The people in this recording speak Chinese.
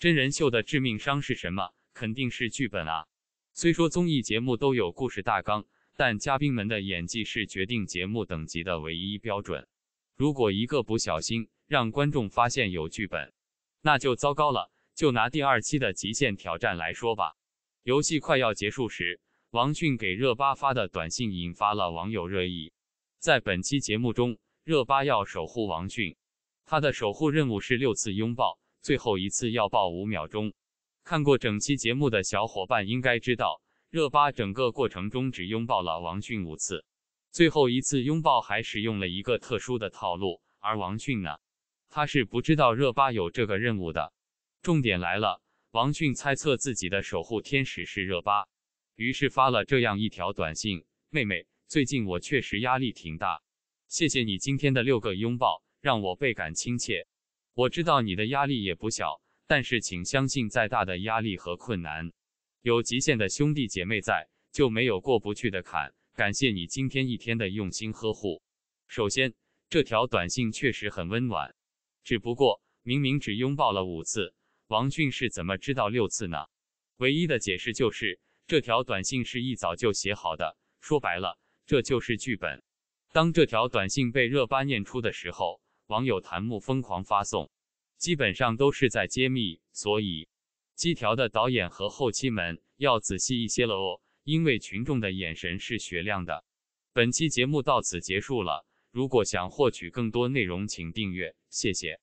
真人秀的致命伤是什么？肯定是剧本啊！虽说综艺节目都有故事大纲，但嘉宾们的演技是决定节目等级的唯一标准。如果一个不小心让观众发现有剧本，那就糟糕了。就拿第二期的《极限挑战》来说吧，游戏快要结束时，王迅给热巴发的短信引发了网友热议。在本期节目中，热巴要守护王迅，他的守护任务是六次拥抱。最后一次要抱五秒钟。看过整期节目的小伙伴应该知道，热巴整个过程中只拥抱了王迅五次，最后一次拥抱还使用了一个特殊的套路。而王迅呢，他是不知道热巴有这个任务的。重点来了，王迅猜测自己的守护天使是热巴，于是发了这样一条短信：“妹妹，最近我确实压力挺大，谢谢你今天的六个拥抱，让我倍感亲切。”我知道你的压力也不小，但是请相信，再大的压力和困难，有极限的兄弟姐妹在，就没有过不去的坎。感谢你今天一天的用心呵护。首先，这条短信确实很温暖，只不过明明只拥抱了五次，王迅是怎么知道六次呢？唯一的解释就是这条短信是一早就写好的，说白了，这就是剧本。当这条短信被热巴念出的时候。网友弹幕疯狂发送，基本上都是在揭秘，所以机条的导演和后期们要仔细一些了哦，因为群众的眼神是雪亮的。本期节目到此结束了，如果想获取更多内容，请订阅，谢谢。